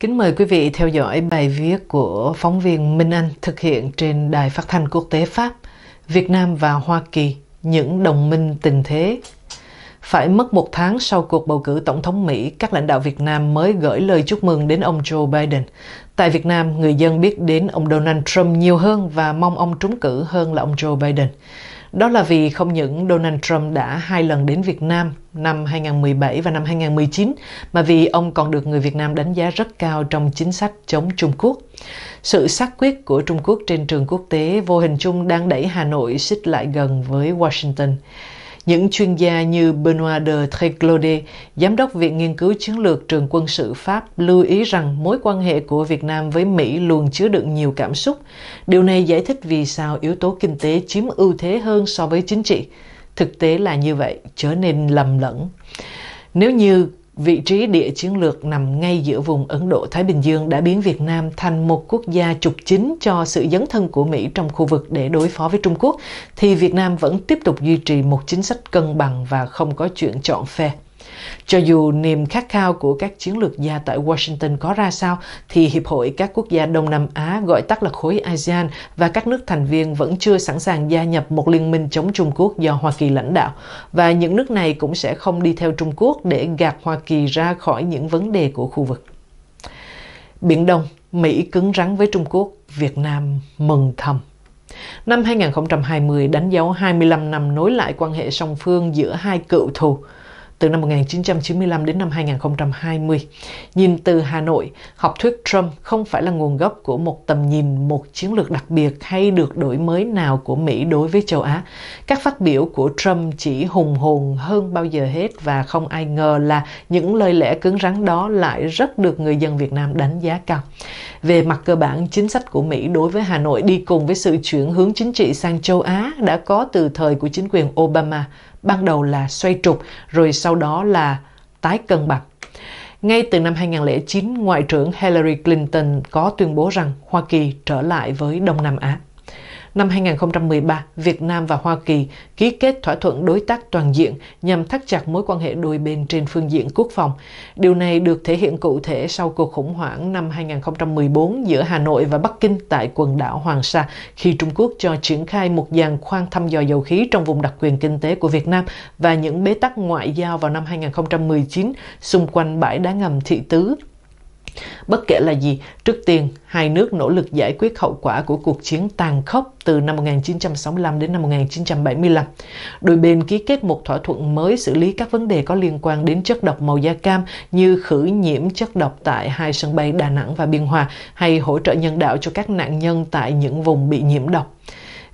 Kính mời quý vị theo dõi bài viết của phóng viên Minh Anh thực hiện trên Đài Phát thanh Quốc tế Pháp, Việt Nam và Hoa Kỳ, những đồng minh tình thế phải mất một tháng sau cuộc bầu cử tổng thống Mỹ, các lãnh đạo Việt Nam mới gửi lời chúc mừng đến ông Joe Biden. Tại Việt Nam, người dân biết đến ông Donald Trump nhiều hơn và mong ông trúng cử hơn là ông Joe Biden. Đó là vì không những Donald Trump đã hai lần đến Việt Nam năm 2017 và năm 2019, mà vì ông còn được người Việt Nam đánh giá rất cao trong chính sách chống Trung Quốc. Sự xác quyết của Trung Quốc trên trường quốc tế vô hình chung đang đẩy Hà Nội xích lại gần với Washington. Những chuyên gia như Benoit de Tréglodé, giám đốc Viện Nghiên cứu Chiến lược Trường quân sự Pháp, lưu ý rằng mối quan hệ của Việt Nam với Mỹ luôn chứa đựng nhiều cảm xúc. Điều này giải thích vì sao yếu tố kinh tế chiếm ưu thế hơn so với chính trị. Thực tế là như vậy, trở nên lầm lẫn. Nếu như Vị trí địa chiến lược nằm ngay giữa vùng Ấn Độ-Thái Bình Dương đã biến Việt Nam thành một quốc gia trục chính cho sự dấn thân của Mỹ trong khu vực để đối phó với Trung Quốc, thì Việt Nam vẫn tiếp tục duy trì một chính sách cân bằng và không có chuyện chọn phe. Cho dù niềm khát khao của các chiến lược gia tại Washington có ra sao, thì Hiệp hội các quốc gia Đông Nam Á gọi tắt là khối ASEAN và các nước thành viên vẫn chưa sẵn sàng gia nhập một liên minh chống Trung Quốc do Hoa Kỳ lãnh đạo. Và những nước này cũng sẽ không đi theo Trung Quốc để gạt Hoa Kỳ ra khỏi những vấn đề của khu vực. Biển Đông, Mỹ cứng rắn với Trung Quốc, Việt Nam mừng thầm. Năm 2020 đánh dấu 25 năm nối lại quan hệ song phương giữa hai cựu thù – từ năm 1995 đến năm 2020. Nhìn từ Hà Nội, học thuyết Trump không phải là nguồn gốc của một tầm nhìn, một chiến lược đặc biệt hay được đổi mới nào của Mỹ đối với châu Á. Các phát biểu của Trump chỉ hùng hồn hơn bao giờ hết và không ai ngờ là những lời lẽ cứng rắn đó lại rất được người dân Việt Nam đánh giá cao. Về mặt cơ bản, chính sách của Mỹ đối với Hà Nội đi cùng với sự chuyển hướng chính trị sang châu Á đã có từ thời của chính quyền Obama ban đầu là xoay trục, rồi sau đó là tái cân bằng. Ngay từ năm 2009, Ngoại trưởng Hillary Clinton có tuyên bố rằng Hoa Kỳ trở lại với Đông Nam Á năm 2013, Việt Nam và Hoa Kỳ ký kết thỏa thuận đối tác toàn diện nhằm thắt chặt mối quan hệ đôi bên trên phương diện quốc phòng. Điều này được thể hiện cụ thể sau cuộc khủng hoảng năm 2014 giữa Hà Nội và Bắc Kinh tại quần đảo Hoàng Sa khi Trung Quốc cho triển khai một dàn khoan thăm dò dầu khí trong vùng đặc quyền kinh tế của Việt Nam và những bế tắc ngoại giao vào năm 2019 xung quanh bãi đá ngầm Thị Tứ Bất kể là gì, trước tiên, hai nước nỗ lực giải quyết hậu quả của cuộc chiến tàn khốc từ năm 1965 đến năm 1975. Đôi bên ký kết một thỏa thuận mới xử lý các vấn đề có liên quan đến chất độc màu da cam như khử nhiễm chất độc tại hai sân bay Đà Nẵng và Biên Hòa hay hỗ trợ nhân đạo cho các nạn nhân tại những vùng bị nhiễm độc.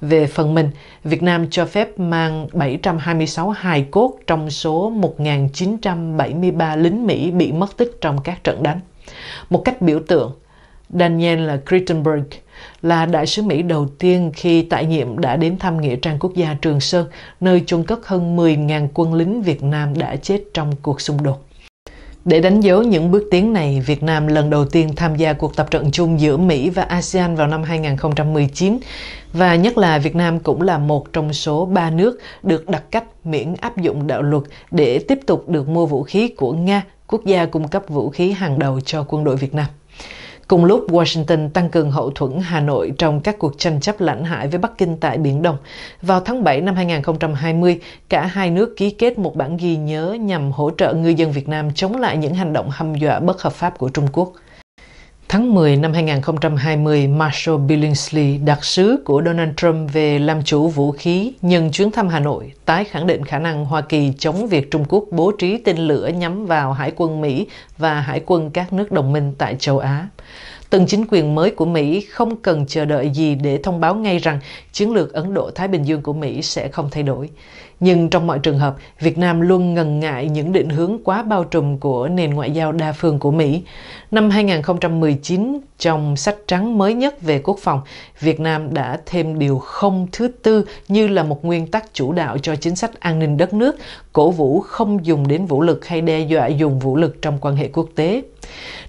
Về phần mình, Việt Nam cho phép mang 726 hài cốt trong số 1.973 lính Mỹ bị mất tích trong các trận đánh một cách biểu tượng. Daniel Crittenberg là đại sứ Mỹ đầu tiên khi tại nhiệm đã đến thăm Nghĩa trang quốc gia Trường Sơn, nơi chôn cất hơn 10.000 quân lính Việt Nam đã chết trong cuộc xung đột. Để đánh dấu những bước tiến này, Việt Nam lần đầu tiên tham gia cuộc tập trận chung giữa Mỹ và ASEAN vào năm 2019 và nhất là Việt Nam cũng là một trong số ba nước được đặt cách miễn áp dụng đạo luật để tiếp tục được mua vũ khí của Nga quốc gia cung cấp vũ khí hàng đầu cho quân đội Việt Nam. Cùng lúc, Washington tăng cường hậu thuẫn Hà Nội trong các cuộc tranh chấp lãnh hải với Bắc Kinh tại Biển Đông. Vào tháng 7 năm 2020, cả hai nước ký kết một bản ghi nhớ nhằm hỗ trợ người dân Việt Nam chống lại những hành động hăm dọa bất hợp pháp của Trung Quốc. Tháng 10 năm 2020, Marshall Billingsley, đặc sứ của Donald Trump về làm chủ vũ khí, nhân chuyến thăm Hà Nội, tái khẳng định khả năng Hoa Kỳ chống việc Trung Quốc bố trí tên lửa nhắm vào hải quân Mỹ và hải quân các nước đồng minh tại châu Á. Từng chính quyền mới của Mỹ không cần chờ đợi gì để thông báo ngay rằng chiến lược Ấn Độ-Thái Bình Dương của Mỹ sẽ không thay đổi. Nhưng trong mọi trường hợp, Việt Nam luôn ngần ngại những định hướng quá bao trùm của nền ngoại giao đa phương của Mỹ. Năm 2019, trong sách trắng mới nhất về quốc phòng, Việt Nam đã thêm điều không thứ tư như là một nguyên tắc chủ đạo cho chính sách an ninh đất nước, cổ vũ không dùng đến vũ lực hay đe dọa dùng vũ lực trong quan hệ quốc tế.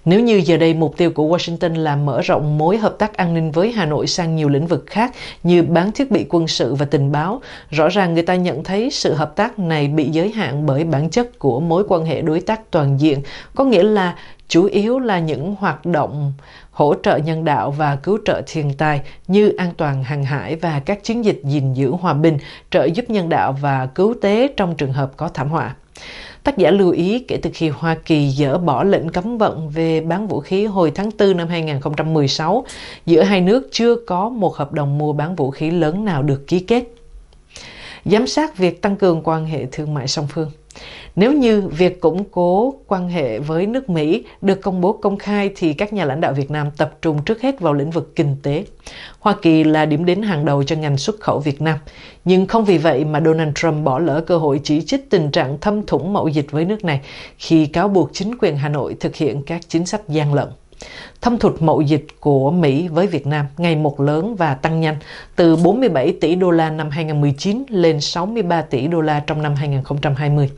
Nếu như giờ đây mục tiêu của Washington là mở rộng mối hợp tác an ninh với Hà Nội sang nhiều lĩnh vực khác như bán thiết bị quân sự và tình báo, rõ ràng người ta nhận thấy sự hợp tác này bị giới hạn bởi bản chất của mối quan hệ đối tác toàn diện, có nghĩa là chủ yếu là những hoạt động hỗ trợ nhân đạo và cứu trợ thiên tai như an toàn hàng hải và các chiến dịch gìn giữ hòa bình, trợ giúp nhân đạo và cứu tế trong trường hợp có thảm họa. Tác giả lưu ý kể từ khi Hoa Kỳ dỡ bỏ lệnh cấm vận về bán vũ khí hồi tháng 4 năm 2016, giữa hai nước chưa có một hợp đồng mua bán vũ khí lớn nào được ký kết. Giám sát việc tăng cường quan hệ thương mại song phương. Nếu như việc củng cố quan hệ với nước Mỹ được công bố công khai thì các nhà lãnh đạo Việt Nam tập trung trước hết vào lĩnh vực kinh tế. Hoa Kỳ là điểm đến hàng đầu cho ngành xuất khẩu Việt Nam, nhưng không vì vậy mà Donald Trump bỏ lỡ cơ hội chỉ trích tình trạng thâm thủng mậu dịch với nước này khi cáo buộc chính quyền Hà Nội thực hiện các chính sách gian lận. Thâm thụt mậu dịch của Mỹ với Việt Nam ngày một lớn và tăng nhanh từ 47 tỷ đô la năm 2019 lên 63 tỷ đô la trong năm 2020.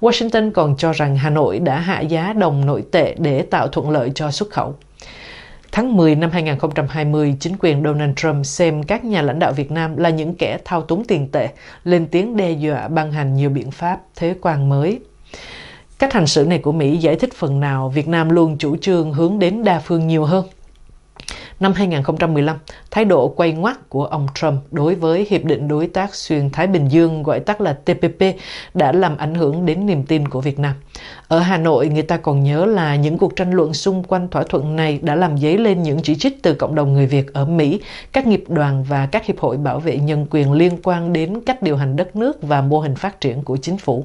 Washington còn cho rằng Hà Nội đã hạ giá đồng nội tệ để tạo thuận lợi cho xuất khẩu. Tháng 10 năm 2020, chính quyền Donald Trump xem các nhà lãnh đạo Việt Nam là những kẻ thao túng tiền tệ, lên tiếng đe dọa ban hành nhiều biện pháp thuế quan mới Cách hành xử này của Mỹ giải thích phần nào Việt Nam luôn chủ trương hướng đến đa phương nhiều hơn. Năm 2015, thái độ quay ngoắt của ông Trump đối với Hiệp định Đối tác Xuyên Thái Bình Dương gọi tắt là TPP đã làm ảnh hưởng đến niềm tin của Việt Nam. Ở Hà Nội, người ta còn nhớ là những cuộc tranh luận xung quanh thỏa thuận này đã làm dấy lên những chỉ trích từ cộng đồng người Việt ở Mỹ, các nghiệp đoàn và các hiệp hội bảo vệ nhân quyền liên quan đến cách điều hành đất nước và mô hình phát triển của chính phủ.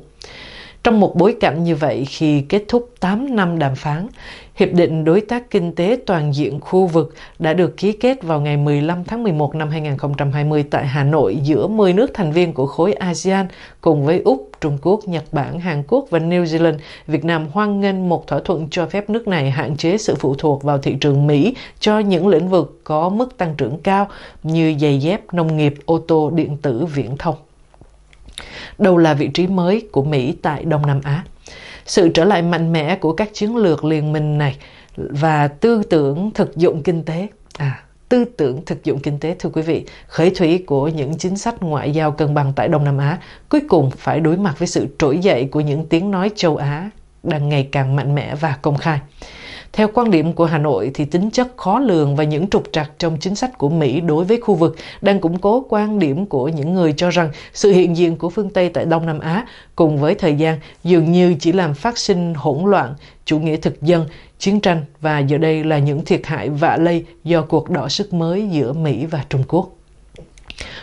Trong một bối cảnh như vậy, khi kết thúc 8 năm đàm phán, Hiệp định Đối tác Kinh tế Toàn diện khu vực đã được ký kết vào ngày 15 tháng 11 năm 2020 tại Hà Nội giữa 10 nước thành viên của khối ASEAN cùng với Úc, Trung Quốc, Nhật Bản, Hàn Quốc và New Zealand. Việt Nam hoan nghênh một thỏa thuận cho phép nước này hạn chế sự phụ thuộc vào thị trường Mỹ cho những lĩnh vực có mức tăng trưởng cao như giày dép, nông nghiệp, ô tô, điện tử, viễn thông. Đâu là vị trí mới của Mỹ tại Đông Nam Á. Sự trở lại mạnh mẽ của các chiến lược liên minh này và tư tưởng thực dụng kinh tế à tư tưởng thực dụng kinh tế thưa quý vị khởi thủy của những chính sách ngoại giao cân bằng tại đông nam á cuối cùng phải đối mặt với sự trỗi dậy của những tiếng nói châu á đang ngày càng mạnh mẽ và công khai theo quan điểm của Hà Nội thì tính chất khó lường và những trục trặc trong chính sách của Mỹ đối với khu vực đang củng cố quan điểm của những người cho rằng sự hiện diện của phương Tây tại Đông Nam Á cùng với thời gian dường như chỉ làm phát sinh hỗn loạn, chủ nghĩa thực dân, chiến tranh và giờ đây là những thiệt hại vạ lây do cuộc đọ sức mới giữa Mỹ và Trung Quốc.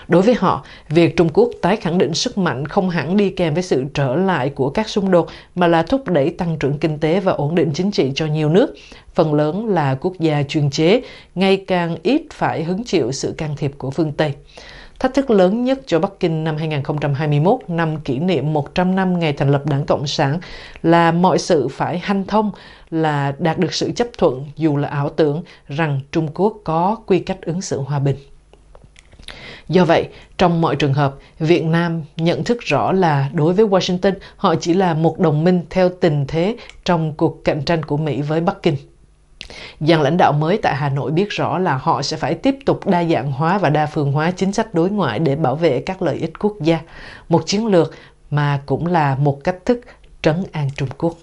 Đối với họ, việc Trung Quốc tái khẳng định sức mạnh không hẳn đi kèm với sự trở lại của các xung đột mà là thúc đẩy tăng trưởng kinh tế và ổn định chính trị cho nhiều nước, phần lớn là quốc gia chuyên chế, ngày càng ít phải hứng chịu sự can thiệp của phương Tây. Thách thức lớn nhất cho Bắc Kinh năm 2021, năm kỷ niệm 100 năm ngày thành lập Đảng Cộng sản, là mọi sự phải hanh thông, là đạt được sự chấp thuận dù là ảo tưởng rằng Trung Quốc có quy cách ứng xử hòa bình. Do vậy, trong mọi trường hợp, Việt Nam nhận thức rõ là đối với Washington, họ chỉ là một đồng minh theo tình thế trong cuộc cạnh tranh của Mỹ với Bắc Kinh. Dàn lãnh đạo mới tại Hà Nội biết rõ là họ sẽ phải tiếp tục đa dạng hóa và đa phương hóa chính sách đối ngoại để bảo vệ các lợi ích quốc gia, một chiến lược mà cũng là một cách thức trấn an Trung Quốc.